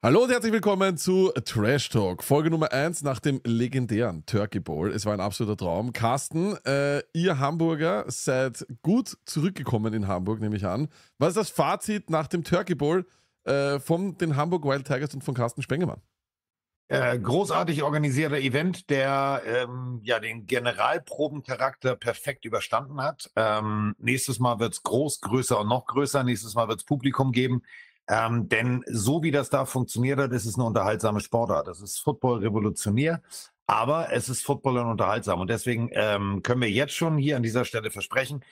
Hallo und herzlich willkommen zu Trash Talk, Folge Nummer 1 nach dem legendären Turkey Bowl. Es war ein absoluter Traum. Carsten, äh, ihr Hamburger seid gut zurückgekommen in Hamburg, nehme ich an. Was ist das Fazit nach dem Turkey Bowl äh, von den Hamburg Wild Tigers und von Carsten Spengemann? Äh, großartig organisierter Event, der ähm, ja den Generalprobencharakter perfekt überstanden hat. Ähm, nächstes Mal wird es groß, größer und noch größer. Nächstes Mal wird es Publikum geben. Ähm, denn so wie das da funktioniert hat, ist es eine unterhaltsame Sportart. Das ist Football revolutionär, aber es ist Football und unterhaltsam. Und deswegen ähm, können wir jetzt schon hier an dieser Stelle versprechen,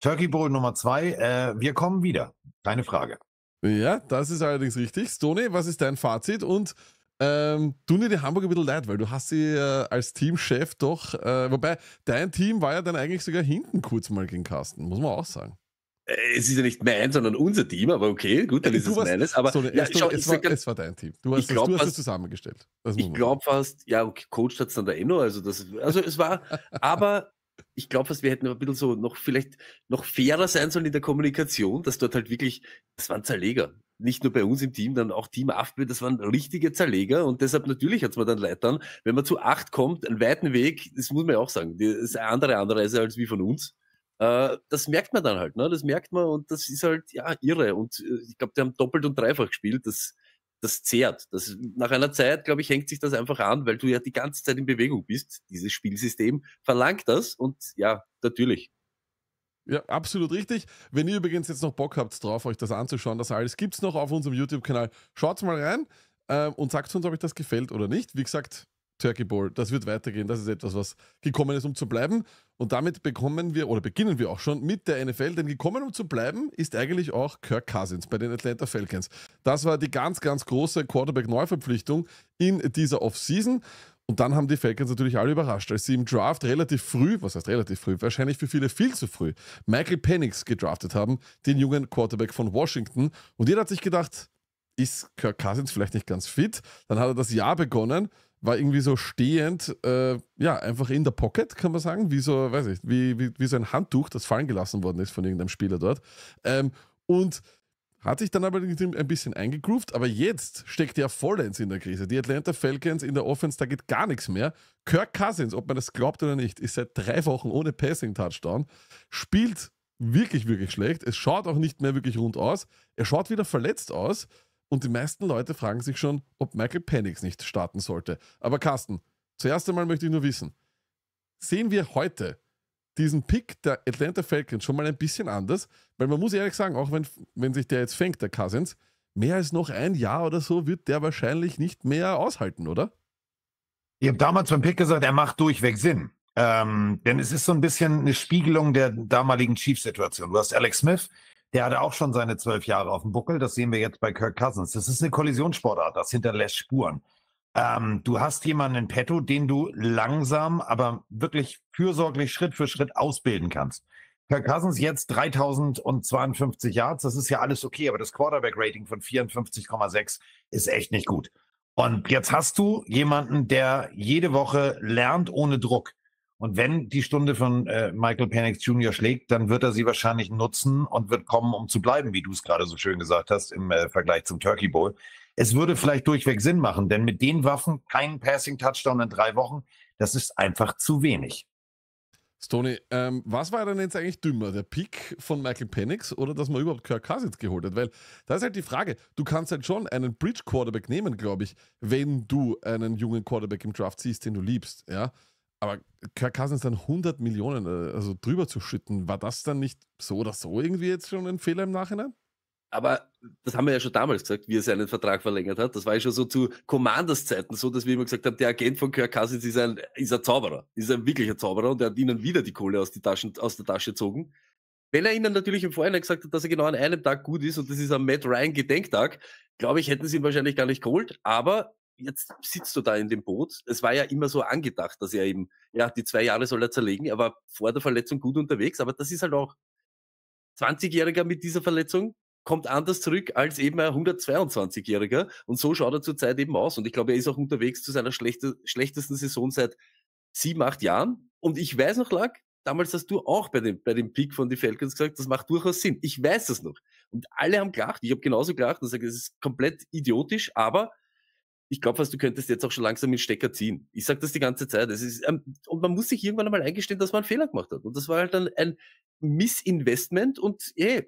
Turkey Bowl Nummer zwei, äh, wir kommen wieder. Keine Frage. Ja, das ist allerdings richtig. Stoney, was ist dein Fazit? Und ähm, tun dir die Hamburger ein bisschen leid, weil du hast sie äh, als Teamchef doch, äh, wobei dein Team war ja dann eigentlich sogar hinten kurz mal gegen Carsten, muss man auch sagen. Äh, es ist ja nicht mein, sondern unser Team, aber okay, gut, dann ja, äh, ist es meines. Aber sorry, ja, schau, es, war, ganz, es, war, dein Team. Du hast, glaub, du hast fast, es zusammengestellt. Das ich glaube fast, ja, okay, Coach hat es dann der Enno, eh also, das, also es war, aber ich glaube fast, wir hätten ein bisschen so noch vielleicht noch fairer sein sollen in der Kommunikation, dass dort halt wirklich, das waren Zerleger. Nicht nur bei uns im Team, dann auch Team AFB, das waren richtige Zerleger und deshalb natürlich hat es mir dann leid wenn man zu acht kommt, einen weiten Weg, das muss man ja auch sagen, das ist eine andere Anreise als wie von uns äh, das merkt man dann halt, ne? Das merkt man und das ist halt, ja, irre. Und äh, ich glaube, die haben doppelt und dreifach gespielt. Das, das zehrt. Das, nach einer Zeit, glaube ich, hängt sich das einfach an, weil du ja die ganze Zeit in Bewegung bist. Dieses Spielsystem verlangt das und ja, natürlich. Ja, absolut richtig. Wenn ihr übrigens jetzt noch Bock habt drauf, euch das anzuschauen, das alles gibt es noch auf unserem YouTube-Kanal. Schaut mal rein ähm, und sagt uns, ob euch das gefällt oder nicht. Wie gesagt, Turkey Bowl. Das wird weitergehen. Das ist etwas, was gekommen ist, um zu bleiben. Und damit bekommen wir oder beginnen wir auch schon mit der NFL, denn gekommen, um zu bleiben, ist eigentlich auch Kirk Cousins bei den Atlanta Falcons. Das war die ganz, ganz große Quarterback-Neuverpflichtung in dieser Offseason. Und dann haben die Falcons natürlich alle überrascht, als sie im Draft relativ früh, was heißt relativ früh, wahrscheinlich für viele viel zu früh, Michael Penix gedraftet haben, den jungen Quarterback von Washington. Und jeder hat sich gedacht, ist Kirk Cousins vielleicht nicht ganz fit? Dann hat er das Jahr begonnen war irgendwie so stehend, äh, ja, einfach in der Pocket, kann man sagen, wie so, weiß ich, wie, wie, wie so ein Handtuch, das fallen gelassen worden ist von irgendeinem Spieler dort. Ähm, und hat sich dann aber ein bisschen eingegroovt, aber jetzt steckt er vollends in der Krise. Die Atlanta Falcons in der Offense, da geht gar nichts mehr. Kirk Cousins, ob man das glaubt oder nicht, ist seit drei Wochen ohne Passing-Touchdown, spielt wirklich, wirklich schlecht. Es schaut auch nicht mehr wirklich rund aus. Er schaut wieder verletzt aus. Und die meisten Leute fragen sich schon, ob Michael Penix nicht starten sollte. Aber Carsten, zuerst einmal möchte ich nur wissen, sehen wir heute diesen Pick der Atlanta Falcons schon mal ein bisschen anders? Weil man muss ehrlich sagen, auch wenn, wenn sich der jetzt fängt, der Cousins, mehr als noch ein Jahr oder so wird der wahrscheinlich nicht mehr aushalten, oder? Ich habe damals beim Pick gesagt, er macht durchweg Sinn. Ähm, denn es ist so ein bisschen eine Spiegelung der damaligen Chiefs-Situation. Du hast Alex Smith, der hatte auch schon seine zwölf Jahre auf dem Buckel. Das sehen wir jetzt bei Kirk Cousins. Das ist eine Kollisionssportart. Das hinterlässt Spuren. Ähm, du hast jemanden in petto, den du langsam, aber wirklich fürsorglich Schritt für Schritt ausbilden kannst. Kirk Cousins jetzt 3052 Yards, das ist ja alles okay, aber das Quarterback-Rating von 54,6 ist echt nicht gut. Und jetzt hast du jemanden, der jede Woche lernt ohne Druck. Und wenn die Stunde von äh, Michael Penix Jr. schlägt, dann wird er sie wahrscheinlich nutzen und wird kommen, um zu bleiben, wie du es gerade so schön gesagt hast, im äh, Vergleich zum Turkey Bowl. Es würde vielleicht durchweg Sinn machen, denn mit den Waffen keinen Passing-Touchdown in drei Wochen, das ist einfach zu wenig. Stoney, ähm, was war denn jetzt eigentlich dümmer? Der Pick von Michael Penix oder dass man überhaupt Kirk Cousins geholt hat? Weil da ist halt die Frage, du kannst halt schon einen Bridge-Quarterback nehmen, glaube ich, wenn du einen jungen Quarterback im Draft siehst, den du liebst, ja. Aber Kirk Cousins dann 100 Millionen äh, also drüber zu schütten, war das dann nicht so oder so irgendwie jetzt schon ein Fehler im Nachhinein? Aber das haben wir ja schon damals gesagt, wie er seinen Vertrag verlängert hat. Das war ja schon so zu Commanders-Zeiten so, dass wir immer gesagt haben, der Agent von Kirk Cousins ist ein, ist ein Zauberer, ist ein wirklicher Zauberer und er hat ihnen wieder die Kohle aus, die Taschen, aus der Tasche gezogen. Wenn er ihnen natürlich im Vorhinein gesagt hat, dass er genau an einem Tag gut ist und das ist am Matt Ryan Gedenktag, glaube ich, hätten sie ihn wahrscheinlich gar nicht geholt. Aber jetzt sitzt du da in dem Boot. Es war ja immer so angedacht, dass er eben, ja, die zwei Jahre soll er zerlegen. Er war vor der Verletzung gut unterwegs, aber das ist halt auch 20-Jähriger mit dieser Verletzung kommt anders zurück als eben ein 122-Jähriger. Und so schaut er zurzeit eben aus. Und ich glaube, er ist auch unterwegs zu seiner schlechte, schlechtesten Saison seit sieben, acht Jahren. Und ich weiß noch, Lack, damals hast du auch bei dem, bei dem Peak von die Falcons gesagt, das macht durchaus Sinn. Ich weiß das noch. Und alle haben gelacht. Ich habe genauso gelacht und gesagt, das ist komplett idiotisch, aber ich glaube fast, du könntest jetzt auch schon langsam den Stecker ziehen. Ich sage das die ganze Zeit. Es ist, ähm, und man muss sich irgendwann einmal eingestehen, dass man einen Fehler gemacht hat. Und das war halt dann ein, Missinvestment und eh,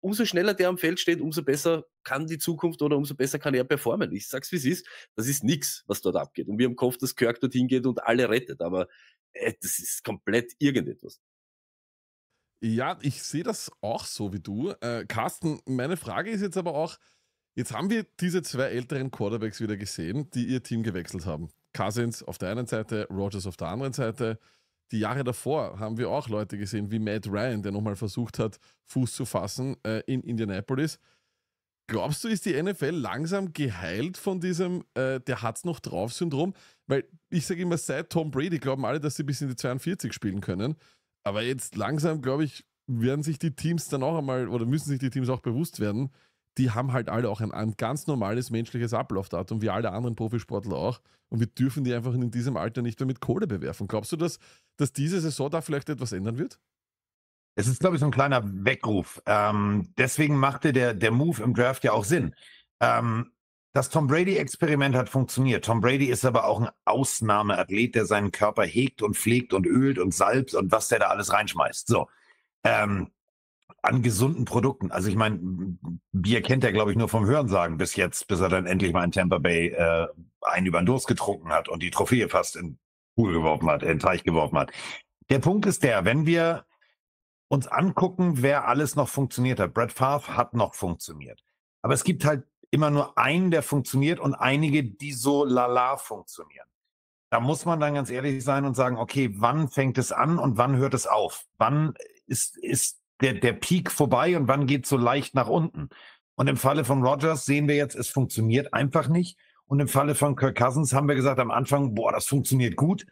umso schneller der am Feld steht, umso besser kann die Zukunft oder umso besser kann er performen. Ich sag's wie es ist, das ist nichts, was dort abgeht. Und wir haben gehofft, dass Kirk dorthin geht und alle rettet, aber äh, das ist komplett irgendetwas. Ja, ich sehe das auch so wie du. Äh, Carsten, meine Frage ist jetzt aber auch, Jetzt haben wir diese zwei älteren Quarterbacks wieder gesehen, die ihr Team gewechselt haben. Cousins auf der einen Seite, Rogers auf der anderen Seite. Die Jahre davor haben wir auch Leute gesehen, wie Matt Ryan, der nochmal versucht hat, Fuß zu fassen äh, in Indianapolis. Glaubst du, ist die NFL langsam geheilt von diesem äh, Der hat's noch drauf-Syndrom? Weil ich sage immer, seit Tom Brady glauben alle, dass sie bis in die 42 spielen können. Aber jetzt langsam, glaube ich, werden sich die Teams dann auch einmal oder müssen sich die Teams auch bewusst werden, die haben halt alle auch ein, ein ganz normales menschliches Ablaufdatum, wie alle anderen Profisportler auch. Und wir dürfen die einfach in diesem Alter nicht mehr mit Kohle bewerfen. Glaubst du, dass, dass diese Saison da vielleicht etwas ändern wird? Es ist, glaube ich, so ein kleiner Weckruf. Ähm, deswegen machte der, der Move im Draft ja auch Sinn. Ähm, das Tom Brady-Experiment hat funktioniert. Tom Brady ist aber auch ein Ausnahmeathlet, der seinen Körper hegt und pflegt und ölt und salbt und was der da alles reinschmeißt. So. Ähm, an gesunden Produkten. Also ich meine, Bier kennt er, glaube ich, nur vom Hörensagen bis jetzt, bis er dann endlich mal in Tampa Bay äh, einen über den Durst getrunken hat und die Trophäe fast in Pool geworfen hat, in den Teich geworfen hat. Der Punkt ist der, wenn wir uns angucken, wer alles noch funktioniert hat. Brett Favre hat noch funktioniert. Aber es gibt halt immer nur einen, der funktioniert und einige, die so lala funktionieren. Da muss man dann ganz ehrlich sein und sagen, okay, wann fängt es an und wann hört es auf? Wann ist, ist der, der Peak vorbei und wann geht es so leicht nach unten. Und im Falle von Rogers sehen wir jetzt, es funktioniert einfach nicht. Und im Falle von Kirk Cousins haben wir gesagt am Anfang, boah, das funktioniert gut.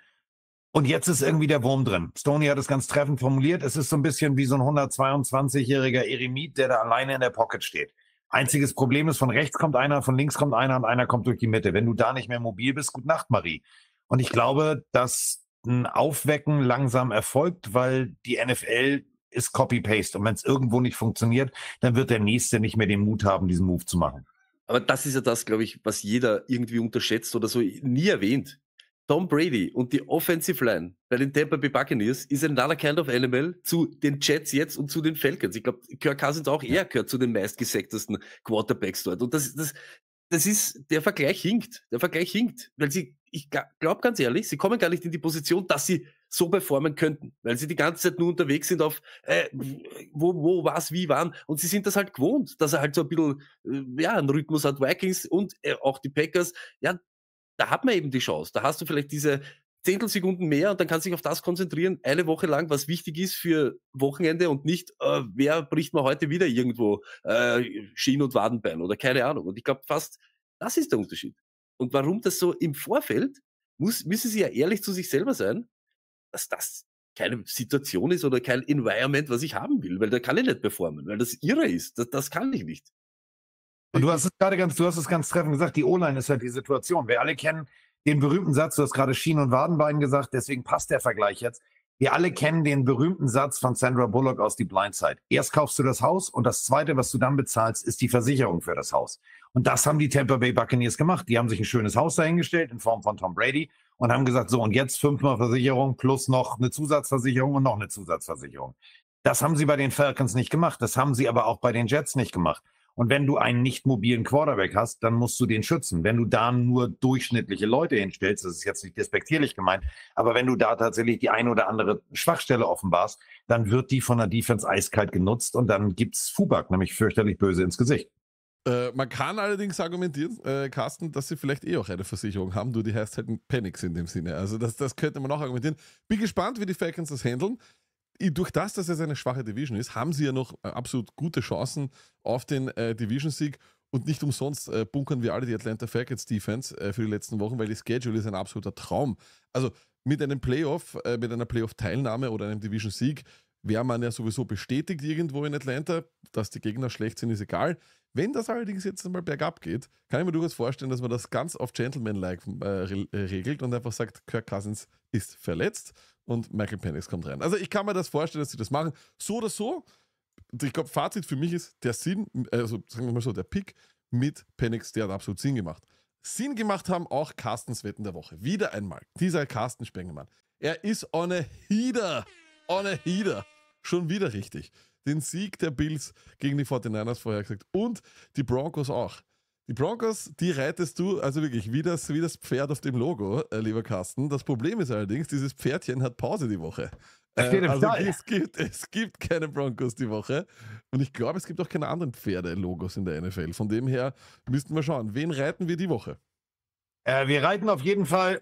Und jetzt ist irgendwie der Wurm drin. Stoney hat es ganz treffend formuliert. Es ist so ein bisschen wie so ein 122-jähriger Eremit, der da alleine in der Pocket steht. Einziges Problem ist, von rechts kommt einer, von links kommt einer und einer kommt durch die Mitte. Wenn du da nicht mehr mobil bist, gut Nacht, Marie. Und ich glaube, dass ein Aufwecken langsam erfolgt, weil die NFL ist Copy-Paste. Und wenn es irgendwo nicht funktioniert, dann wird der Nächste nicht mehr den Mut haben, diesen Move zu machen. Aber das ist ja das, glaube ich, was jeder irgendwie unterschätzt oder so nie erwähnt. Tom Brady und die Offensive Line bei den Tampa Bay Buccaneers ist ein another kind of animal zu den Jets jetzt und zu den Falcons. Ich glaube, Kirk Cousins auch, er gehört zu den meistgesacktesten Quarterbacks dort. Und das, das, das ist, der Vergleich hinkt. Der Vergleich hinkt. Weil sie, ich glaube ganz ehrlich, sie kommen gar nicht in die Position, dass sie so performen könnten, weil sie die ganze Zeit nur unterwegs sind auf äh, wo, wo, was, wie, wann. Und sie sind das halt gewohnt, dass er halt so ein bisschen äh, ja, einen Rhythmus hat, Vikings und äh, auch die Packers. Ja, da hat man eben die Chance. Da hast du vielleicht diese Zehntelsekunden mehr und dann kannst du dich auf das konzentrieren, eine Woche lang, was wichtig ist für Wochenende und nicht, äh, wer bricht mal heute wieder irgendwo äh, Schien- und Wadenbein oder keine Ahnung. Und ich glaube fast, das ist der Unterschied. Und warum das so im Vorfeld, muss, müssen sie ja ehrlich zu sich selber sein dass das keine Situation ist oder kein Environment, was ich haben will, weil da kann ich nicht performen, weil das irre ist. Das, das kann ich nicht. Und du hast es gerade ganz, du hast es ganz treffend gesagt, die O-Line ist halt die Situation. Wir alle kennen den berühmten Satz, du hast gerade Schien und Wadenbein gesagt, deswegen passt der Vergleich jetzt. Wir alle kennen den berühmten Satz von Sandra Bullock aus Die Blindside. Erst kaufst du das Haus und das zweite, was du dann bezahlst, ist die Versicherung für das Haus. Und das haben die Tampa Bay Buccaneers gemacht. Die haben sich ein schönes Haus dahingestellt in Form von Tom Brady und haben gesagt, so und jetzt fünfmal Versicherung plus noch eine Zusatzversicherung und noch eine Zusatzversicherung. Das haben sie bei den Falcons nicht gemacht, das haben sie aber auch bei den Jets nicht gemacht. Und wenn du einen nicht mobilen Quarterback hast, dann musst du den schützen. Wenn du da nur durchschnittliche Leute hinstellst, das ist jetzt nicht despektierlich gemeint, aber wenn du da tatsächlich die ein oder andere Schwachstelle offenbarst, dann wird die von der Defense eiskalt genutzt und dann gibt's Fubak, nämlich fürchterlich böse ins Gesicht. Äh, man kann allerdings argumentieren, äh, Carsten, dass sie vielleicht eh auch eine Versicherung haben, nur die heißt halt Panics in dem Sinne. Also das, das könnte man auch argumentieren. Bin gespannt, wie die Falcons das handeln. Durch das, dass es eine schwache Division ist, haben sie ja noch äh, absolut gute Chancen auf den äh, Division-Sieg. Und nicht umsonst äh, bunkern wir alle die Atlanta Falcons Defense äh, für die letzten Wochen, weil die Schedule ist ein absoluter Traum. Also mit einem Playoff, äh, mit einer Playoff-Teilnahme oder einem Division-Sieg man ja sowieso bestätigt irgendwo in Atlanta, dass die Gegner schlecht sind, ist egal. Wenn das allerdings jetzt einmal bergab geht, kann ich mir durchaus vorstellen, dass man das ganz auf Gentleman-like äh, äh regelt und einfach sagt, Kirk Cousins ist verletzt und Michael Penix kommt rein. Also ich kann mir das vorstellen, dass sie das machen. So oder so, ich glaube, Fazit für mich ist, der Sinn, also sagen wir mal so, der Pick mit Penix, der hat absolut Sinn gemacht. Sinn gemacht haben auch Carstens Wetten der Woche. Wieder einmal, dieser Carsten Spengemann. Er ist on a heater on a heater. Schon wieder richtig. Den Sieg der Bills gegen die 49ers vorhergesagt. Und die Broncos auch. Die Broncos, die reitest du also wirklich wie das, wie das Pferd auf dem Logo, äh, lieber Carsten. Das Problem ist allerdings, dieses Pferdchen hat Pause die Woche. Äh, also es, gibt, es gibt keine Broncos die Woche. Und ich glaube, es gibt auch keine anderen Pferde-Logos in der NFL. Von dem her müssten wir schauen, wen reiten wir die Woche? Äh, wir reiten auf jeden Fall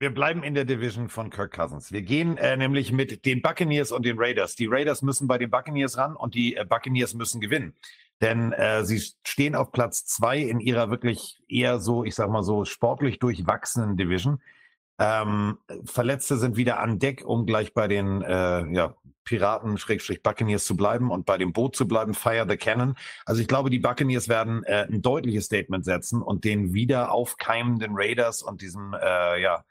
wir bleiben in der Division von Kirk Cousins. Wir gehen äh, nämlich mit den Buccaneers und den Raiders. Die Raiders müssen bei den Buccaneers ran und die äh, Buccaneers müssen gewinnen. Denn äh, sie stehen auf Platz zwei in ihrer wirklich eher so, ich sag mal so, sportlich durchwachsenen Division. Ähm, Verletzte sind wieder an Deck, um gleich bei den äh, ja, Piraten, Schrägstrich Buccaneers zu bleiben und bei dem Boot zu bleiben, Fire the Cannon. Also ich glaube, die Buccaneers werden äh, ein deutliches Statement setzen und den wieder aufkeimenden Raiders und diesem äh, ja,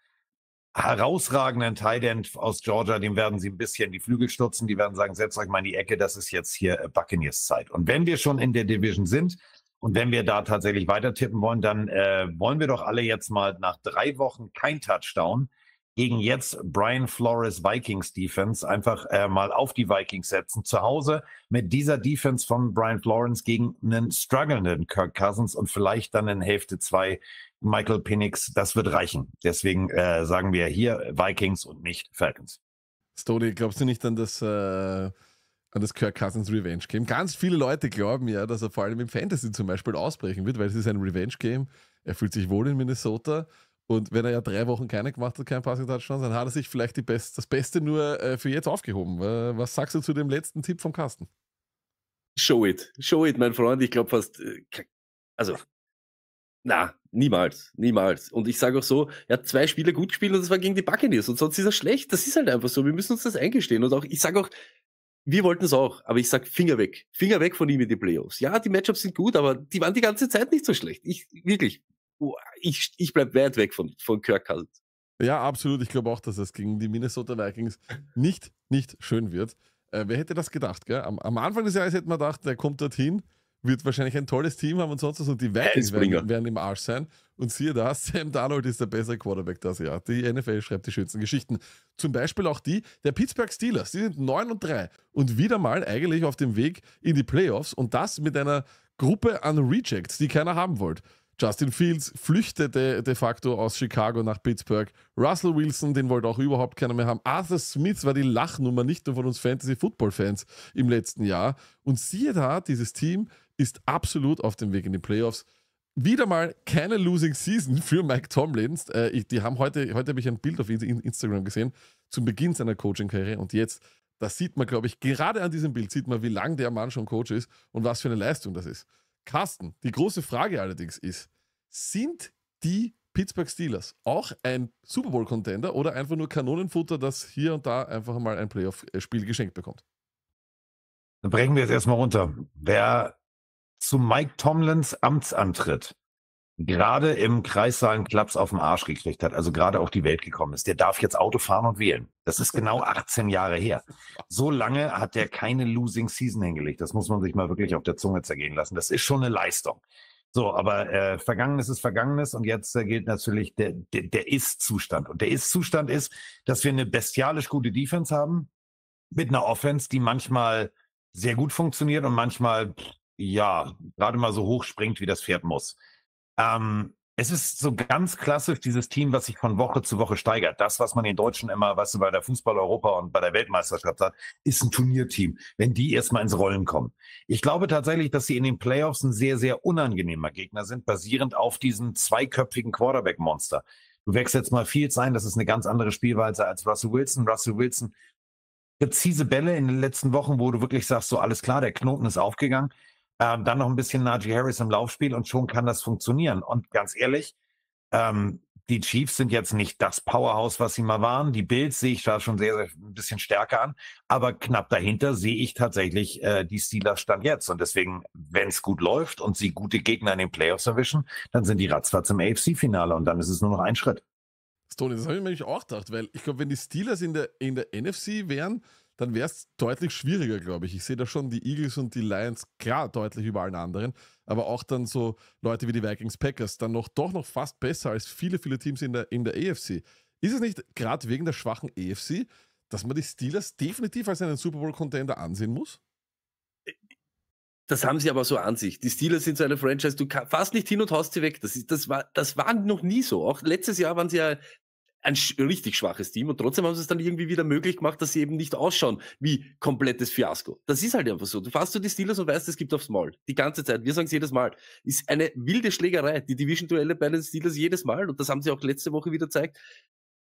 herausragenden Tight aus Georgia, dem werden sie ein bisschen die Flügel stürzen. die werden sagen, setzt euch mal in die Ecke, das ist jetzt hier äh, Buccaneers Zeit. Und wenn wir schon in der Division sind und wenn wir da tatsächlich weiter tippen wollen, dann äh, wollen wir doch alle jetzt mal nach drei Wochen kein Touchdown gegen jetzt Brian Flores Vikings Defense einfach äh, mal auf die Vikings setzen. Zu Hause mit dieser Defense von Brian Flores gegen einen strugglenden Kirk Cousins und vielleicht dann in Hälfte zwei Michael Penix, das wird reichen. Deswegen äh, sagen wir hier Vikings und nicht Falcons. Stoney, glaubst du nicht an das, äh, an das Kirk Cousins Revenge Game? Ganz viele Leute glauben ja, dass er vor allem im Fantasy zum Beispiel ausbrechen wird, weil es ist ein Revenge Game. Er fühlt sich wohl in Minnesota. Und wenn er ja drei Wochen keine gemacht hat, kein Passing Touchdown, dann hat er sich vielleicht Best, das Beste nur äh, für jetzt aufgehoben. Äh, was sagst du zu dem letzten Tipp vom Carsten? Show it. Show it, mein Freund. Ich glaube fast, äh, also na, niemals, niemals. Und ich sage auch so, er hat zwei Spiele gut gespielt und das war gegen die Buccaneers und sonst ist er schlecht. Das ist halt einfach so. Wir müssen uns das eingestehen. Und auch, ich sage auch, wir wollten es auch, aber ich sage Finger weg. Finger weg von ihm in die Playoffs. Ja, die Matchups sind gut, aber die waren die ganze Zeit nicht so schlecht. Ich, wirklich. Oh, ich, ich bleib weit weg von, von Kirk Cousins. Ja, absolut. Ich glaube auch, dass es gegen die Minnesota Vikings nicht, nicht schön wird. Äh, wer hätte das gedacht? Gell? Am, am Anfang des Jahres hätte man gedacht, der kommt dorthin, wird wahrscheinlich ein tolles Team haben und sonst was und die Vikings werden, werden, im Arsch sein. Und siehe da, Sam Darnold ist der bessere Quarterback das Jahr. Die NFL schreibt die schönsten Geschichten. Zum Beispiel auch die der Pittsburgh Steelers. Die sind 9 und 3 und wieder mal eigentlich auf dem Weg in die Playoffs und das mit einer Gruppe an Rejects, die keiner haben wollte. Justin Fields flüchtete de facto aus Chicago nach Pittsburgh. Russell Wilson, den wollte auch überhaupt keiner mehr haben. Arthur Smith war die Lachnummer nicht nur von uns Fantasy-Football-Fans im letzten Jahr. Und siehe da, dieses Team ist absolut auf dem Weg in die Playoffs. Wieder mal keine Losing Season für Mike Tomlins. Äh, die haben heute, heute habe ich ein Bild auf Instagram gesehen, zum Beginn seiner Coaching-Karriere und jetzt, das sieht man, glaube ich, gerade an diesem Bild sieht man, wie lang der Mann schon Coach ist und was für eine Leistung das ist. Carsten, die große Frage allerdings ist, sind die Pittsburgh Steelers auch ein Super Bowl-Contender oder einfach nur Kanonenfutter, das hier und da einfach mal ein Playoff-Spiel geschenkt bekommt? Dann brechen wir es erstmal runter. Wer zu Mike Tomlins Amtsantritt gerade im Kreis seinen Klaps auf den Arsch gekriegt hat, also gerade auf die Welt gekommen ist, der darf jetzt Auto fahren und wählen. Das ist genau 18 Jahre her. So lange hat der keine Losing Season hingelegt. Das muss man sich mal wirklich auf der Zunge zergehen lassen. Das ist schon eine Leistung. So, aber äh, Vergangenes ist Vergangenes und jetzt äh, gilt natürlich der, der, der Ist-Zustand. Und der Ist-Zustand ist, dass wir eine bestialisch gute Defense haben mit einer Offense, die manchmal sehr gut funktioniert und manchmal, ja, gerade mal so hoch springt, wie das Pferd muss. Ähm, es ist so ganz klassisch dieses Team, was sich von Woche zu Woche steigert. Das, was man den Deutschen immer, weißt du, bei der Fußball-Europa und bei der Weltmeisterschaft hat, ist ein Turnierteam, wenn die erstmal ins Rollen kommen. Ich glaube tatsächlich, dass sie in den Playoffs ein sehr, sehr unangenehmer Gegner sind, basierend auf diesem zweiköpfigen Quarterback-Monster. Du wächst jetzt mal Fields ein, das ist eine ganz andere Spielweise als Russell Wilson. Russell Wilson, präzise Bälle in den letzten Wochen, wo du wirklich sagst, so alles klar, der Knoten ist aufgegangen ähm, dann noch ein bisschen Najee Harris im Laufspiel und schon kann das funktionieren. Und ganz ehrlich, ähm, die Chiefs sind jetzt nicht das Powerhouse, was sie mal waren. Die Bills sehe ich da schon sehr, sehr ein bisschen stärker an. Aber knapp dahinter sehe ich tatsächlich äh, die Steelers Stand jetzt. Und deswegen, wenn es gut läuft und sie gute Gegner in den Playoffs erwischen, dann sind die ratzfatz im AFC-Finale und dann ist es nur noch ein Schritt. Stoney, das habe ich mir nämlich auch gedacht, weil ich glaube, wenn die Steelers in der, in der NFC wären, dann wäre es deutlich schwieriger, glaube ich. Ich sehe da schon die Eagles und die Lions klar deutlich über allen anderen, aber auch dann so Leute wie die Vikings Packers dann noch doch noch fast besser als viele, viele Teams in der, in der AFC. Ist es nicht gerade wegen der schwachen AFC, dass man die Steelers definitiv als einen Super Bowl-Contender ansehen muss? Das haben sie aber so an sich. Die Steelers sind so eine Franchise, du fährst nicht hin und haust sie weg. Das, ist, das, war, das waren noch nie so. Auch letztes Jahr waren sie ja ein richtig schwaches Team und trotzdem haben sie es dann irgendwie wieder möglich gemacht, dass sie eben nicht ausschauen wie komplettes Fiasko. Das ist halt einfach so. Du fährst zu die Steelers und weißt, es gibt aufs Maul. Die ganze Zeit. Wir sagen es jedes Mal. Ist eine wilde Schlägerei. Die Division-Duelle bei den Steelers jedes Mal. Und das haben sie auch letzte Woche wieder gezeigt.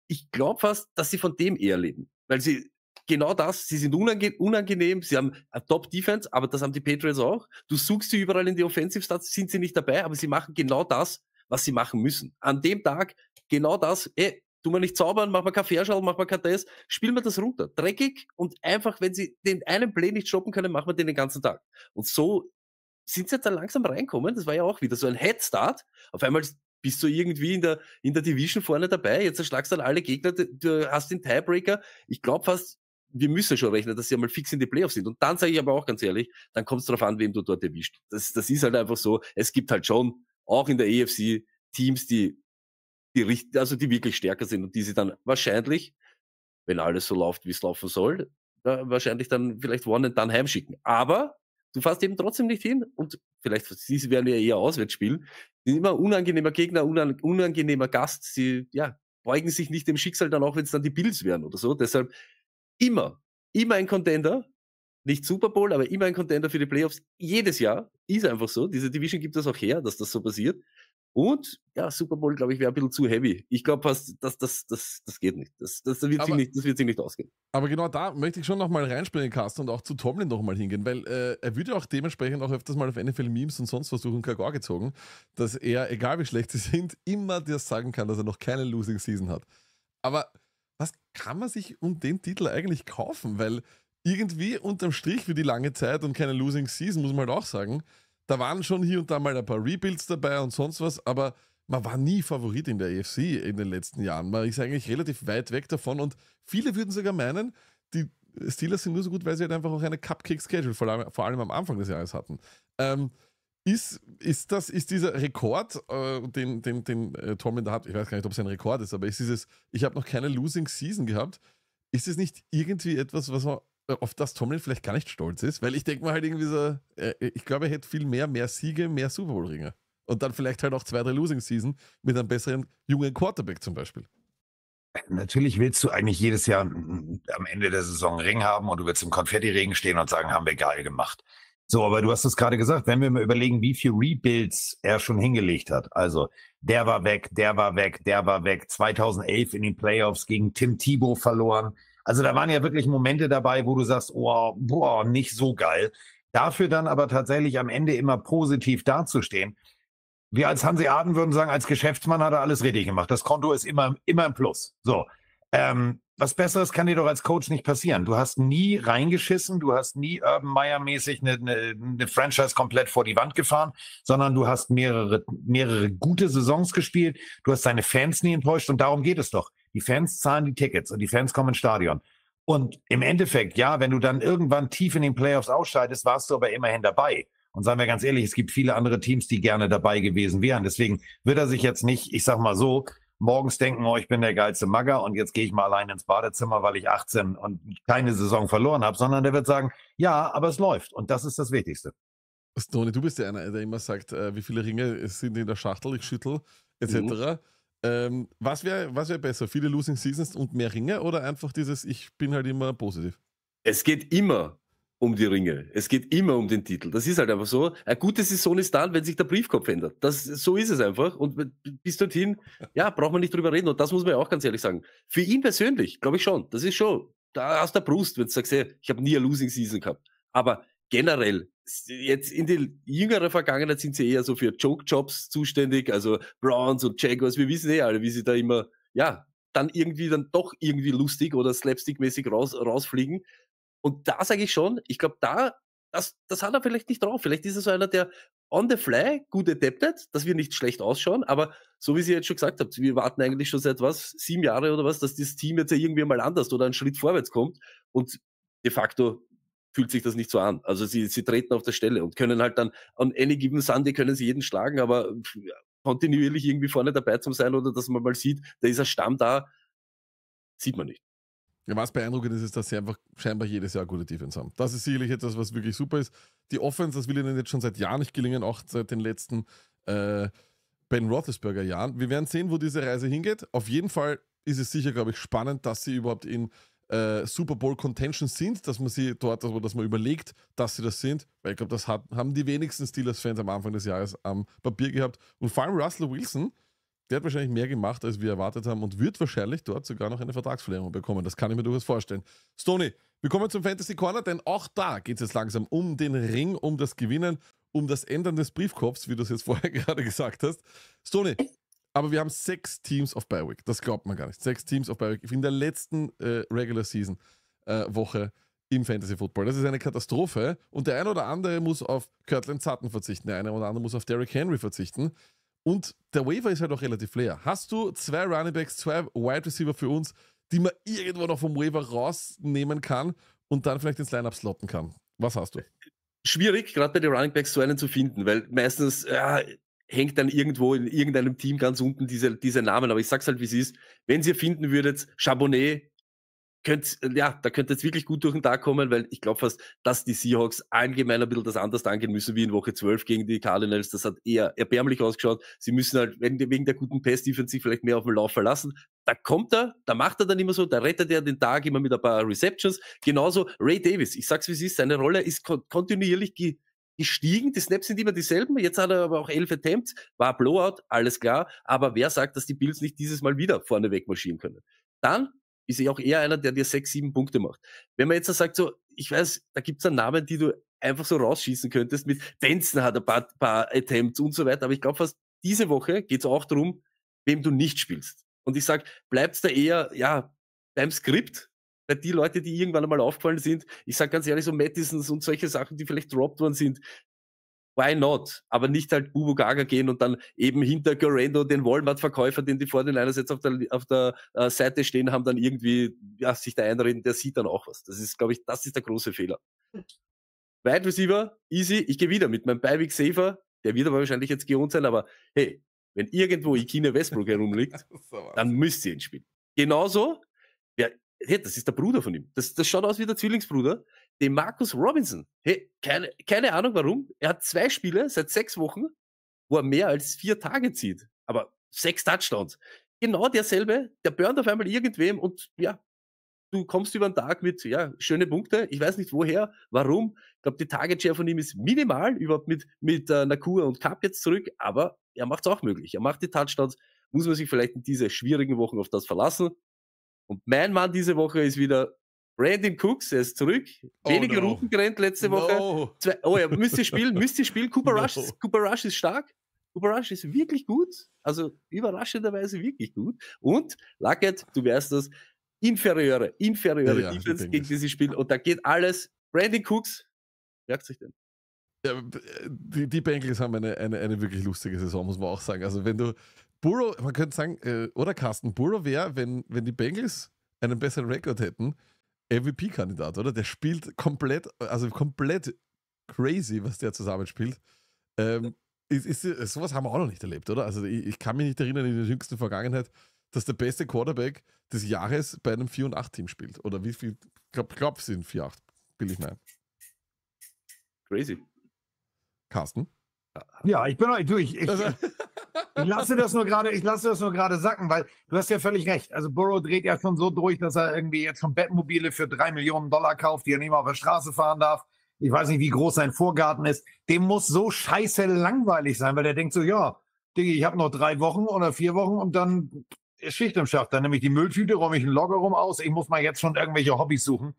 Ich glaube fast, dass sie von dem eher leben. Weil sie genau das. Sie sind unange unangenehm, sie haben eine Top-Defense, aber das haben die Patriots auch. Du suchst sie überall in die Offensive Stats, sind sie nicht dabei, aber sie machen genau das, was sie machen müssen. An dem Tag genau das, ey, eh, tu mir nicht zaubern, mach mal kein Fairschall, mach mal kein das, spiel mir das runter. Dreckig und einfach, wenn sie den einen Play nicht stoppen können, machen wir den den ganzen Tag. Und so sind sie jetzt dann langsam reinkommen, das war ja auch wieder so ein Headstart. Auf einmal bist du irgendwie in der, in der Division vorne dabei, jetzt erschlagst du dann alle Gegner, du hast den Tiebreaker. Ich glaube fast, wir müssen schon rechnen, dass sie einmal fix in die Playoffs sind. Und dann sage ich aber auch ganz ehrlich, dann kommt es darauf an, wem du dort erwischt. Das, das ist halt einfach so. Es gibt halt schon, auch in der EFC, Teams, die die, also die wirklich stärker sind und die sie dann wahrscheinlich, wenn alles so läuft, wie es laufen soll, wahrscheinlich dann vielleicht One and Done heimschicken. Aber du fährst eben trotzdem nicht hin und vielleicht sie werden ja eher auswärts spielen. Die sind immer unangenehmer Gegner, unangenehmer Gast. Sie ja, beugen sich nicht dem Schicksal dann auch, wenn es dann die Bills wären oder so. Deshalb immer, immer ein Contender. Nicht Super Bowl, aber immer ein Contender für die Playoffs. Jedes Jahr ist einfach so. Diese Division gibt das auch her, dass das so passiert. Und ja, Super Bowl, glaube ich, wäre ein bisschen zu heavy. Ich glaube fast, das, das, das, das geht nicht. Das, das, wird aber, sich nicht. das wird sich nicht ausgehen. Aber genau da möchte ich schon nochmal reinspringen, Carsten, und auch zu Tomlin nochmal hingehen, weil äh, er würde auch dementsprechend auch öfters mal auf NFL-Memes und sonst versuchen, Kagor gezogen, dass er, egal wie schlecht sie sind, immer das sagen kann, dass er noch keine Losing Season hat. Aber was kann man sich um den Titel eigentlich kaufen? Weil irgendwie unterm Strich für die lange Zeit und keine Losing Season, muss man halt auch sagen, da waren schon hier und da mal ein paar Rebuilds dabei und sonst was, aber man war nie Favorit in der EFC in den letzten Jahren. Man ist eigentlich relativ weit weg davon und viele würden sogar meinen, die Steelers sind nur so gut, weil sie halt einfach auch eine Cupcake-Schedule vor, allem, vor allem am Anfang des Jahres hatten. Ähm, ist, ist, das, ist dieser Rekord, äh, den, den, den äh, Tomlin da hat, ich weiß gar nicht, ob es ein Rekord ist, aber ist dieses, ich habe noch keine Losing Season gehabt, ist es nicht irgendwie etwas, was man äh, auf das Tomlin vielleicht gar nicht stolz ist, weil ich denke mal halt irgendwie so, äh, äh, ich glaube, er hätte viel mehr, mehr Siege, mehr Super Bowl-Ringe. Und dann vielleicht halt auch zwei, drei Losing-Season mit einem besseren jungen Quarterback zum Beispiel. Natürlich willst du eigentlich jedes Jahr am Ende der Saison einen Ring haben und du willst im Konfetti-Regen stehen und sagen, haben wir geil gemacht. So, aber du hast es gerade gesagt, wenn wir mal überlegen, wie viele Rebuilds er schon hingelegt hat. Also, der war weg, der war weg, der war weg. 2011 in den Playoffs gegen Tim Thibault verloren. Also da waren ja wirklich Momente dabei, wo du sagst, oh, boah, nicht so geil. Dafür dann aber tatsächlich am Ende immer positiv dazustehen. Wir als Hansi Aden würden sagen, als Geschäftsmann hat er alles richtig gemacht. Das Konto ist immer, immer ein Plus. So. Ähm, was Besseres kann dir doch als Coach nicht passieren. Du hast nie reingeschissen, du hast nie Urban Meyer-mäßig eine, eine, eine, Franchise komplett vor die Wand gefahren, sondern du hast mehrere, mehrere gute Saisons gespielt, du hast deine Fans nie enttäuscht und darum geht es doch. Die Fans zahlen die Tickets und die Fans kommen ins Stadion. Und im Endeffekt, ja, wenn du dann irgendwann tief in den Playoffs ausscheidest, warst du aber immerhin dabei. Und seien wir ganz ehrlich, es gibt viele andere Teams, die gerne dabei gewesen wären. Deswegen wird er sich jetzt nicht, ich sag mal so, morgens denken, oh, ich bin der geilste Magger und jetzt gehe ich mal allein ins Badezimmer, weil ich 18 und keine Saison verloren habe, sondern der wird sagen, ja, aber es läuft. Und das ist das Wichtigste. Stoney, du bist ja einer, der immer sagt, äh, wie viele Ringe sind in der Schachtel, ich schüttel, etc. Mhm. Ähm, was wäre was wär besser? Viele Losing Seasons und mehr Ringe oder einfach dieses Ich bin halt immer positiv? Es geht immer um die Ringe. Es geht immer um den Titel. Das ist halt einfach so. Eine gute Saison ist dann, wenn sich der Briefkopf ändert. Das, so ist es einfach. Und bis dorthin, ja, braucht man nicht drüber reden. Und das muss man ja auch ganz ehrlich sagen. Für ihn persönlich, glaube ich schon. Das ist schon da aus der Brust, wenn du sagst, hey, ich habe nie eine Losing Season gehabt. Aber generell jetzt in die jüngere Vergangenheit sind sie eher so für Joke-Jobs zuständig, also Browns und Jaguars, wir wissen eh alle, wie sie da immer, ja, dann irgendwie dann doch irgendwie lustig oder slapstickmäßig raus, rausfliegen. Und da sage ich schon, ich glaube, da, das, das hat er vielleicht nicht drauf. Vielleicht ist er so einer, der on the fly gut adaptet, dass wir nicht schlecht ausschauen, aber so wie Sie jetzt schon gesagt haben, wir warten eigentlich schon seit was, sieben Jahre oder was, dass das Team jetzt ja irgendwie mal anders oder einen Schritt vorwärts kommt. Und de facto fühlt sich das nicht so an. Also sie, sie treten auf der Stelle und können halt dann, an any given Sunday können sie jeden schlagen, aber kontinuierlich irgendwie vorne dabei zu sein oder dass man mal sieht, da ist ein Stamm da, sieht man nicht. Ja, was beeindruckend ist, ist, dass sie einfach scheinbar jedes Jahr gute Defense haben. Das ist sicherlich etwas, was wirklich super ist. Die Offense, das will ihnen jetzt schon seit Jahren nicht gelingen, auch seit den letzten äh, Ben Roethlisberger Jahren. Wir werden sehen, wo diese Reise hingeht. Auf jeden Fall ist es sicher, glaube ich, spannend, dass sie überhaupt in äh, Super Bowl Contention sind, dass man sie dort, also dass man überlegt, dass sie das sind, weil ich glaube, das hat, haben die wenigsten Steelers-Fans am Anfang des Jahres am Papier gehabt. Und vor allem Russell Wilson, der hat wahrscheinlich mehr gemacht, als wir erwartet haben und wird wahrscheinlich dort sogar noch eine Vertragsverlängerung bekommen. Das kann ich mir durchaus vorstellen. Stoney, wir kommen zum Fantasy Corner, denn auch da geht es jetzt langsam um den Ring, um das Gewinnen, um das Ändern des Briefkopfs, wie du es jetzt vorher gerade gesagt hast. Stoney, aber wir haben sechs Teams auf bi Das glaubt man gar nicht. Sechs Teams auf Bi-Week. In der letzten äh, Regular Season äh, Woche im Fantasy Football. Das ist eine Katastrophe. Und der eine oder andere muss auf Kirtland Sutton verzichten. Der eine oder andere muss auf Derrick Henry verzichten. Und der Waiver ist halt auch relativ leer. Hast du zwei Runningbacks, zwei Wide Receiver für uns, die man irgendwo noch vom Waiver rausnehmen kann und dann vielleicht ins Lineup slotten kann? Was hast du? Schwierig, gerade bei den Running Backs so einen zu finden, weil meistens, ja, hängt dann irgendwo in irgendeinem Team ganz unten diese, diese Namen. Aber ich sag's halt, wie es ist. Wenn ihr finden würdet, Chabonnet, könnt, äh, ja, da könnt ihr jetzt wirklich gut durch den Tag kommen, weil ich glaube fast, dass die Seahawks allgemein ein bisschen das anders angehen müssen wie in Woche 12 gegen die Cardinals. Das hat eher erbärmlich ausgeschaut. Sie müssen halt wegen der guten Pass-Defense sich vielleicht mehr auf den Lauf verlassen. Da kommt er, da macht er dann immer so, da rettet er den Tag immer mit ein paar Receptions. Genauso Ray Davis. Ich sag's wie es ist, seine Rolle ist kontinuierlich ge gestiegen. Die Snaps sind immer dieselben. Jetzt hat er aber auch elf Attempts. War Blowout, alles klar. Aber wer sagt, dass die Bills nicht dieses Mal wieder vorne wegmarschieren können? Dann ist er auch eher einer, der dir sechs, sieben Punkte macht. Wenn man jetzt sagt, so, ich weiß, da gibt es einen Namen, die du einfach so rausschießen könntest mit Benson hat ein paar, paar Attempts und so weiter. Aber ich glaube fast diese Woche geht es auch darum, wem du nicht spielst. Und ich sag, bleibst da eher, ja, beim Skript weil die Leute, die irgendwann einmal aufgefallen sind, ich sage ganz ehrlich, so Mattisons und solche Sachen, die vielleicht droppt worden sind, why not? Aber nicht halt Bubu Gaga gehen und dann eben hinter Garendo den Walmart-Verkäufer, den die vor den Liners jetzt auf der, auf der äh, Seite stehen haben, dann irgendwie ja, sich da einreden, der sieht dann auch was. Das ist, glaube ich, das ist der große Fehler. Wide Receiver, easy, ich gehe wieder mit meinem Beiwig Safer, der wird aber wahrscheinlich jetzt geohnt sein, aber hey, wenn irgendwo Ikine Westbrook herumliegt, dann müsst ihr ihn spielen. Genauso, wer hey, das ist der Bruder von ihm. Das, das schaut aus wie der Zwillingsbruder, dem Markus Robinson. Hey, keine, keine Ahnung warum. Er hat zwei Spiele seit sechs Wochen, wo er mehr als vier Tage zieht. Aber sechs Touchdowns. Genau derselbe, der burnt auf einmal irgendwem und ja, du kommst über den Tag mit, ja, schöne Punkte. Ich weiß nicht woher, warum. Ich glaube, die Target Share von ihm ist minimal, überhaupt mit, mit äh, Nakua und Cup jetzt zurück, aber er macht es auch möglich. Er macht die Touchdowns. Muss man sich vielleicht in diese schwierigen Wochen auf das verlassen? Und mein Mann diese Woche ist wieder Brandon Cooks, er ist zurück. Oh Wenige no. Routen gerannt letzte Woche. No. Zwei, oh ja, müsst ihr spielen, müsst ihr spielen. Cooper, no. Rush, ist, Cooper Rush ist stark. Cooper Rush ist wirklich gut. Also überraschenderweise wirklich gut. Und Luckett, du weißt das, inferiore, inferiore ja, Defense gegen dieses Spiel. Und da geht alles. Brandon Cooks, merkt sich denn. Ja, äh, die, die Bengals haben eine, eine, eine wirklich lustige Saison, muss man auch sagen. Also wenn du, Burrow, man könnte sagen, äh, oder Carsten, Burrow wäre, wenn, wenn die Bengals einen besseren Rekord hätten, MVP-Kandidat, oder? Der spielt komplett, also komplett crazy, was der zusammenspielt. Ähm, ist, ist, sowas haben wir auch noch nicht erlebt, oder? Also ich, ich, kann mich nicht erinnern in der jüngsten Vergangenheit, dass der beste Quarterback des Jahres bei einem 4 und 8 Team spielt. Oder wie viel, glaub, glaub sind 4 8, will ich meinen. Crazy. Carsten? Ja, ich bin ich, ich, ich, also, ich lasse das nur gerade, ich lasse das nur gerade sacken, weil du hast ja völlig recht. Also Burrow dreht ja schon so durch, dass er irgendwie jetzt schon Bettmobile für drei Millionen Dollar kauft, die er nicht mal auf der Straße fahren darf. Ich weiß nicht, wie groß sein Vorgarten ist. Dem muss so scheiße langweilig sein, weil der denkt so, ja, Diggi, ich habe noch drei Wochen oder vier Wochen und dann ist Schicht im Schacht. Dann nehme ich die Mülltüte, räume ich einen Logger rum aus. Ich muss mal jetzt schon irgendwelche Hobbys suchen.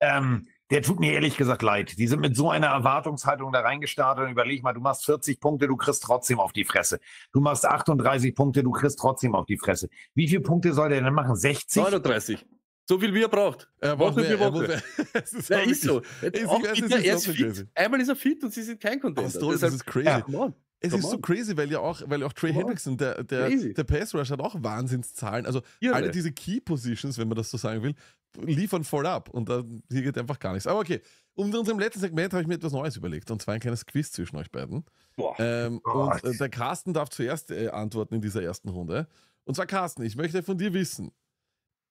Ähm, der tut mir ehrlich gesagt leid. Die sind mit so einer Erwartungshaltung da reingestartet und überleg mal, du machst 40 Punkte, du kriegst trotzdem auf die Fresse. Du machst 38 Punkte, du kriegst trotzdem auf die Fresse. Wie viele Punkte soll der denn machen? 60? 39. So viel wie er braucht. Er braucht nur vier Wochen. Es ist, ja, ist so. er ist, fit. Einmal ist er fit und sie sind kein Contest. Das, das ist, crazy. Ja. Es Come ist on. so crazy, weil ja auch, weil auch Trey Come Hendrickson, der, der, der Pass Rush hat auch Wahnsinnszahlen. Also Irre. alle diese Key Positions, wenn man das so sagen will, liefern voll ab. Und da, hier geht einfach gar nichts. Aber okay, und in unserem letzten Segment habe ich mir etwas Neues überlegt. Und zwar ein kleines Quiz zwischen euch beiden. Boah. Ähm, und äh, der Carsten darf zuerst äh, antworten in dieser ersten Runde. Und zwar, Carsten, ich möchte von dir wissen,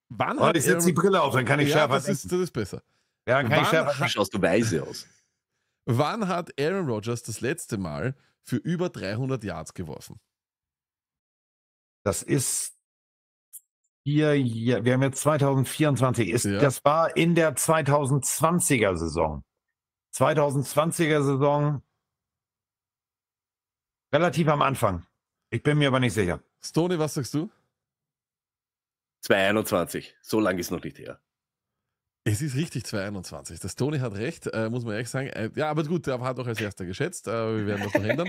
wann oh, hat. Ich setze die Brille auf, dann kann ich ja, schärfer. Das ist, das ist besser. Ja, dann kann wann ich schärfer. Schaust du weise aus. Wann hat Aaron Rodgers das letzte Mal für über 300 Yards geworfen. Das ist hier, Jahre, wir haben jetzt 2024, ist, ja. das war in der 2020er Saison. 2020er Saison relativ am Anfang. Ich bin mir aber nicht sicher. Stoney, was sagst du? 221, so lange ist noch nicht her. Es ist richtig 221. Das Toni hat recht, äh, muss man ehrlich sagen. Äh, ja, aber gut, der hat auch als erster geschätzt. Äh, wir werden das noch ändern.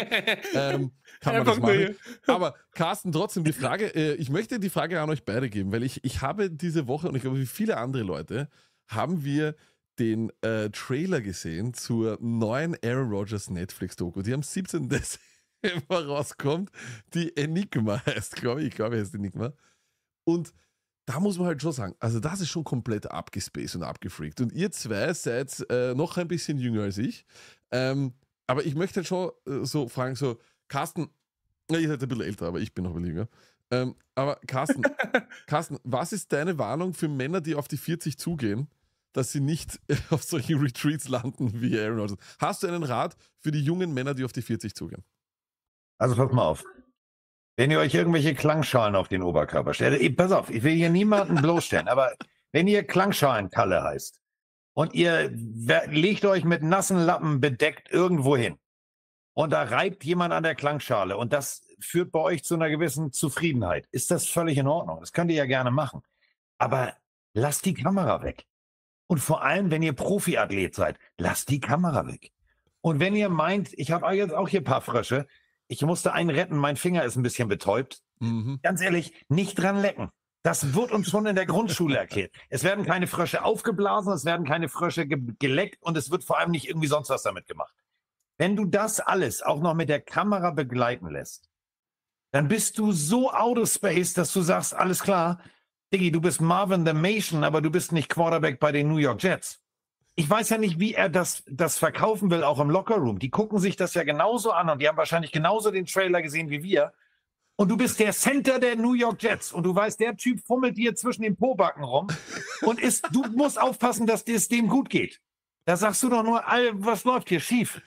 Ähm, kann man das machen. Aber Carsten, trotzdem die Frage, äh, ich möchte die Frage an euch beide geben, weil ich, ich habe diese Woche und ich glaube, wie viele andere Leute haben wir den äh, Trailer gesehen zur neuen Aaron Rodgers Netflix-Doku, die am 17. Dezember rauskommt, die Enigma heißt, glaube ich. Ich glaube, heißt Enigma. Und da muss man halt schon sagen, also das ist schon komplett abgespaced und abgefreakt. Und ihr zwei seid äh, noch ein bisschen jünger als ich. Ähm, aber ich möchte halt schon äh, so fragen, so, Carsten, ja, ihr seid ein bisschen älter, aber ich bin noch ein bisschen jünger. Ähm, aber Carsten, Carsten, was ist deine Warnung für Männer, die auf die 40 zugehen, dass sie nicht auf solchen Retreats landen wie Aaron Rodgers? Hast du einen Rat für die jungen Männer, die auf die 40 zugehen? Also pass mal auf. Wenn ihr euch irgendwelche Klangschalen auf den Oberkörper stellt, ey, pass auf, ich will hier niemanden bloßstellen, aber wenn ihr Klangschalenkalle heißt und ihr legt euch mit nassen Lappen bedeckt irgendwo hin und da reibt jemand an der Klangschale und das führt bei euch zu einer gewissen Zufriedenheit, ist das völlig in Ordnung. Das könnt ihr ja gerne machen. Aber lasst die Kamera weg. Und vor allem, wenn ihr Profiathlet seid, lasst die Kamera weg. Und wenn ihr meint, ich habe jetzt auch hier ein paar Frösche, ich musste einen retten, mein Finger ist ein bisschen betäubt. Mhm. Ganz ehrlich, nicht dran lecken. Das wird uns schon in der Grundschule erklärt. Es werden keine Frösche aufgeblasen, es werden keine Frösche ge geleckt und es wird vor allem nicht irgendwie sonst was damit gemacht. Wenn du das alles auch noch mit der Kamera begleiten lässt, dann bist du so out of space, dass du sagst, alles klar, Diggi, du bist Marvin the Mason, aber du bist nicht Quarterback bei den New York Jets ich weiß ja nicht, wie er das, das verkaufen will, auch im Lockerroom. Die gucken sich das ja genauso an und die haben wahrscheinlich genauso den Trailer gesehen wie wir. Und du bist der Center der New York Jets und du weißt, der Typ fummelt dir zwischen den Pobacken rum und ist, du musst aufpassen, dass es dem gut geht. Da sagst du doch nur, was läuft hier schief?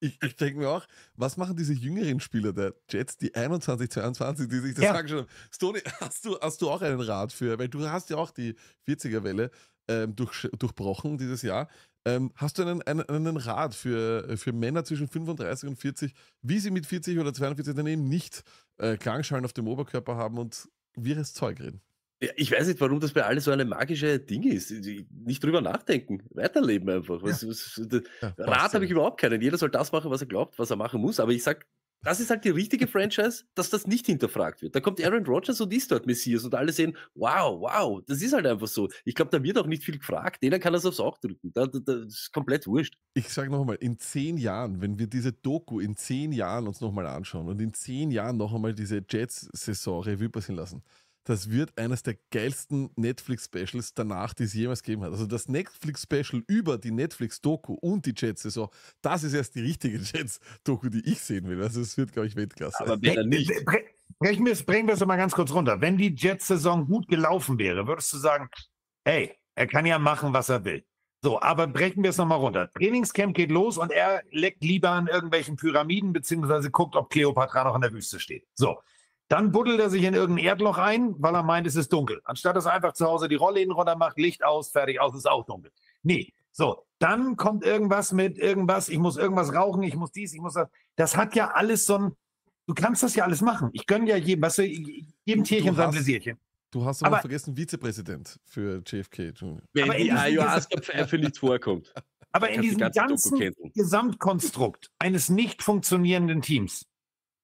Ich, ich denke mir auch, was machen diese jüngeren Spieler der Jets, die 21, 22, die sich das ja. sagen schon, Stoney, hast du, hast du auch einen Rat für, weil du hast ja auch die 40er-Welle, ähm, durch, durchbrochen dieses Jahr. Ähm, hast du einen, einen, einen, Rat für, äh, für Männer zwischen 35 und 40, wie sie mit 40 oder 42 dann eben nicht äh, Klangschalen auf dem Oberkörper haben und wirres Zeug reden? Ja, ich weiß nicht, warum das bei allen so eine magische Dinge ist. Nicht drüber nachdenken, weiterleben einfach. ja. was, was, ja, Rat habe ich überhaupt keinen. Jeder soll das machen, was er glaubt, was er machen muss. Aber ich sage das ist halt die richtige Franchise, dass das nicht hinterfragt wird. Da kommt Aaron Rodgers und ist dort Messias und alle sehen, wow, wow, das ist halt einfach so. Ich glaube, da wird auch nicht viel gefragt. Denen kann das aufs Auge drücken. Da, da, das ist komplett wurscht. Ich sage nochmal, in zehn Jahren, wenn wir diese Doku in zehn Jahren uns nochmal anschauen und in zehn Jahren noch einmal diese Jets-Saison Revue passieren lassen, das wird eines der geilsten Netflix-Specials danach, die es jemals gegeben hat. Also das Netflix-Special über die Netflix-Doku und die Jets-Saison, das ist erst die richtige Jets-Doku, die ich sehen will. Also es wird, glaube ich, Weltklasse. Aber wenn nicht. Brechen wir, brechen wir es mal ganz kurz runter. Wenn die Jets-Saison gut gelaufen wäre, würdest du sagen, hey, er kann ja machen, was er will. So, aber brechen wir es nochmal runter. Trainingscamp geht los und er leckt lieber an irgendwelchen Pyramiden, beziehungsweise guckt, ob Cleopatra noch in der Wüste steht. So, dann buddelt er sich in irgendein Erdloch ein, weil er meint, es ist dunkel. Anstatt dass er einfach zu Hause die Rollläden runter macht, Licht aus, fertig aus, ist auch dunkel. Nee, so, dann kommt irgendwas mit irgendwas, ich muss irgendwas rauchen, ich muss dies, ich muss das. Das hat ja alles so ein, du kannst das ja alles machen. Ich gönne ja jedem, weißt du, jedem Tierchen sein Visierchen. Du hast aber vergessen, Vizepräsident für JFK. Wenn die ayahuasca für nichts vorkommt. Aber in diesem ganzen Gesamtkonstrukt eines nicht funktionierenden Teams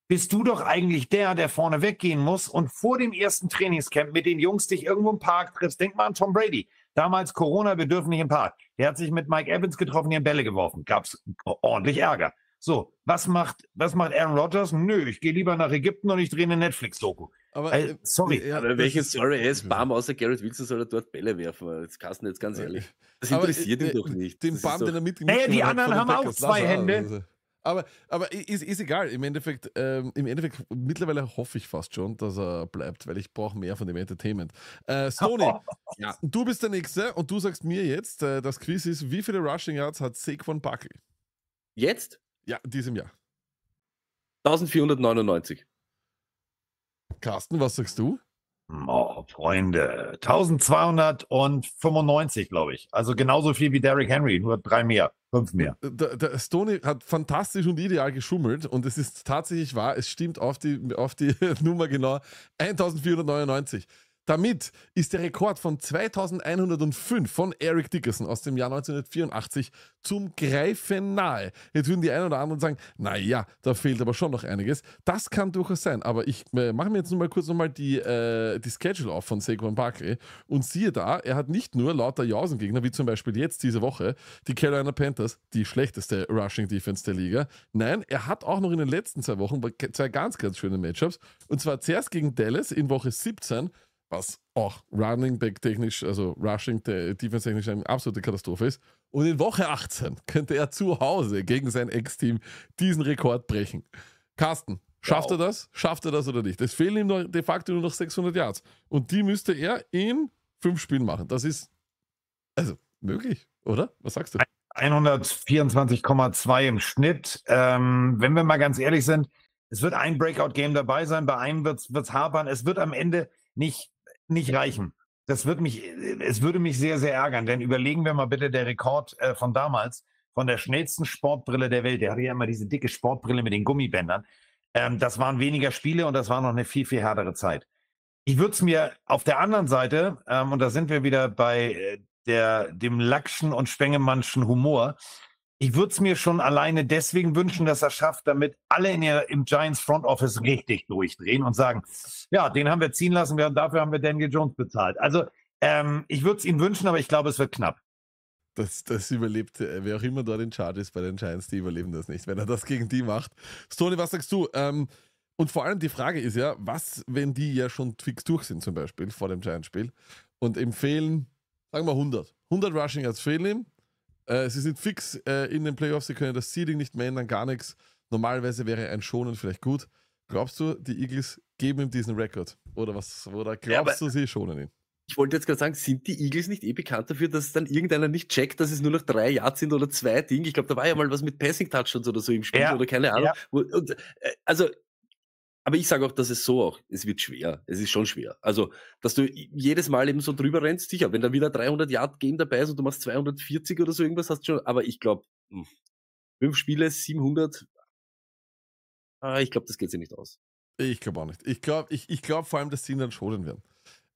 bist du doch eigentlich der, der vorne weggehen muss und vor dem ersten Trainingscamp mit den Jungs dich irgendwo im Park triffst. Denk mal an Tom Brady. Damals Corona, wir dürfen nicht im Park. Der hat sich mit Mike Evans getroffen, die haben Bälle geworfen. Gab's ordentlich Ärger. So, was macht, was macht Aaron Rodgers? Nö, ich gehe lieber nach Ägypten und ich drehe eine Netflix-Doku. Aber äh, sorry. Ja, aber welche Story ist, mhm. Bam außer Garrett Wilson soll er dort Bälle werfen? Jetzt Carsten, jetzt ganz äh, ehrlich. Äh, das interessiert äh, ihn doch nicht. Den Bam, den er mitgenommen hat. Naja, die anderen haben auch zwei Hände. Aber, aber ist, ist egal. Im Endeffekt, ähm, im Endeffekt, mittlerweile hoffe ich fast schon, dass er bleibt, weil ich brauche mehr von dem Entertainment. Äh, Sony, ja. du bist der Nächste und du sagst mir jetzt, äh, das Quiz ist, wie viele Rushing Yards hat Saquon Buckley? Jetzt? Ja, diesem Jahr. 1499. Carsten, was sagst du? Oh, Freunde, 1295, glaube ich. Also genauso viel wie Derrick Henry, nur drei mehr. Fünf mehr. Der, äh, der Stoney hat fantastisch und ideal geschummelt und es ist tatsächlich wahr, es stimmt auf die, auf die Nummer genau 1499. Damit ist der Rekord von 2105 von Eric Dickerson aus dem Jahr 1984 zum Greifen nahe. Jetzt würden die einen oder anderen sagen, naja, da fehlt aber schon noch einiges. Das kann durchaus sein, aber ich äh, mache mir jetzt nur mal kurz nochmal die, äh, die Schedule auf von Saquon Barkley und siehe da, er hat nicht nur lauter Jausengegner, wie zum Beispiel jetzt diese Woche, die Carolina Panthers, die schlechteste Rushing Defense der Liga. Nein, er hat auch noch in den letzten zwei Wochen zwei ganz, ganz schöne Matchups und zwar zuerst gegen Dallas in Woche 17 was auch Running Back technisch, also Rushing Defense technisch eine absolute Katastrophe ist. Und in Woche 18 könnte er zu Hause gegen sein Ex-Team diesen Rekord brechen. Carsten, schafft wow. er das? Schafft er das oder nicht? Es fehlen ihm de facto nur noch 600 Yards. Und die müsste er in fünf Spielen machen. Das ist also möglich, oder? Was sagst du? 124,2 im Schnitt. Ähm, wenn wir mal ganz ehrlich sind, es wird ein Breakout-Game dabei sein, bei einem wird es hapern. Es wird am Ende nicht nicht reichen. Das wird mich, äh, es würde mich sehr, sehr ärgern, denn überlegen wir mal bitte der Rekord äh, von damals, von der schnellsten Sportbrille der Welt. Der hatte ja immer diese dicke Sportbrille mit den Gummibändern. Ähm, das waren weniger Spiele und das war noch eine viel, viel härtere Zeit. Ich würde es mir auf der anderen Seite, ähm, und da sind wir wieder bei äh, der, dem Lackschen und Spengemannschen Humor, ich würde es mir schon alleine deswegen wünschen, dass er schafft, damit alle in der, im Giants Front Office richtig durchdrehen und sagen, ja, den haben wir ziehen lassen, wir, dafür haben wir Daniel Jones bezahlt. Also ähm, ich würde es ihm wünschen, aber ich glaube, es wird knapp. Das, das überlebt, äh, wer auch immer dort in Charge ist bei den Giants, die überleben das nicht, wenn er das gegen die macht. Stoney, was sagst du? Ähm, und vor allem die Frage ist ja, was, wenn die ja schon fix durch sind, zum Beispiel vor dem Giants-Spiel und empfehlen, sagen wir 100. 100 Rushing als fehlen ihm, äh, sie sind fix äh, in den Playoffs, sie können das Seeding nicht mehr ändern, gar nichts. Normalerweise wäre ein Schonen vielleicht gut. Glaubst du, die Eagles geben ihm diesen Rekord? Oder was? Oder glaubst ja, du, sie schonen ihn? Ich wollte jetzt gerade sagen, sind die Eagles nicht eh bekannt dafür, dass dann irgendeiner nicht checkt, dass es nur noch drei Yards sind oder zwei Dinge? Ich glaube, da war ja mal was mit Passing Touchdowns oder so im Spiel ja, oder keine Ahnung. Ja. Äh, also aber ich sage auch, dass es so auch, es wird schwer. Es ist schon schwer. Also, dass du jedes Mal eben so drüber rennst, sicher, wenn da wieder 300 Yard Game dabei ist und du machst 240 oder so irgendwas, hast du schon, aber ich glaube, hm, fünf Spiele, 700, ah, ich glaube, das geht sich nicht aus. Ich glaube auch nicht. Ich glaube ich, ich glaub vor allem, dass sie ihn dann schonen werden.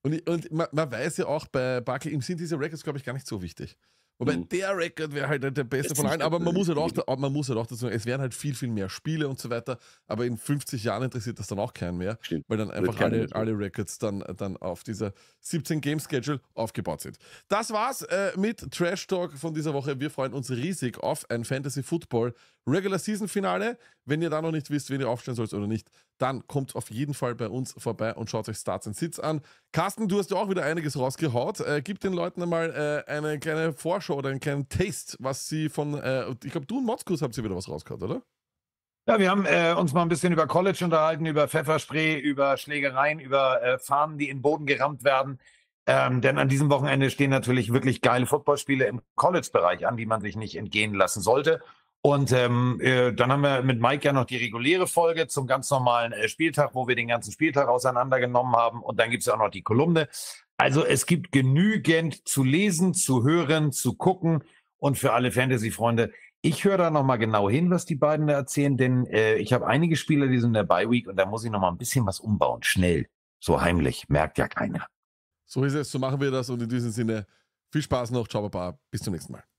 Und, ich, und man, man, weiß ja auch, bei Buckley, ihm sind diese Records, glaube ich, gar nicht so wichtig. Wobei mhm. der Rekord wäre halt der beste von allen, aber man muss halt auch, man muss halt auch dazu sagen, es wären halt viel, viel mehr Spiele und so weiter, aber in 50 Jahren interessiert das dann auch keinen mehr, Stimmt. weil dann einfach alle, alle Records dann, dann auf dieser 17-Game-Schedule aufgebaut sind. Das war's äh, mit Trash Talk von dieser Woche. Wir freuen uns riesig auf ein Fantasy Football Regular Season Finale. Wenn ihr da noch nicht wisst, wen ihr aufstellen sollt oder nicht, dann kommt auf jeden Fall bei uns vorbei und schaut euch Starts and Sits an. Carsten, du hast ja auch wieder einiges rausgehaut. Äh, gib den Leuten einmal äh, eine kleine Vorschau oder einen kleinen Taste, was sie von, äh, ich glaube, du und Motzkus habt ihr wieder was rausgehaut, oder? Ja, wir haben äh, uns mal ein bisschen über College unterhalten, über Pfefferspray, über Schlägereien, über äh, Fahnen, die in den Boden gerammt werden. Ähm, denn an diesem Wochenende stehen natürlich wirklich geile Footballspiele im College-Bereich an, die man sich nicht entgehen lassen sollte. Und ähm, äh, dann haben wir mit Mike ja noch die reguläre Folge zum ganz normalen äh, Spieltag, wo wir den ganzen Spieltag auseinandergenommen haben. Und dann gibt es auch noch die Kolumne. Also es gibt genügend zu lesen, zu hören, zu gucken. Und für alle Fantasy-Freunde, ich höre da nochmal genau hin, was die beiden da erzählen, denn äh, ich habe einige Spieler, die sind in der by week und da muss ich nochmal ein bisschen was umbauen. Schnell, so heimlich, merkt ja keiner. So ist es, so machen wir das und in diesem Sinne, viel Spaß noch, ciao, baba, bis zum nächsten Mal.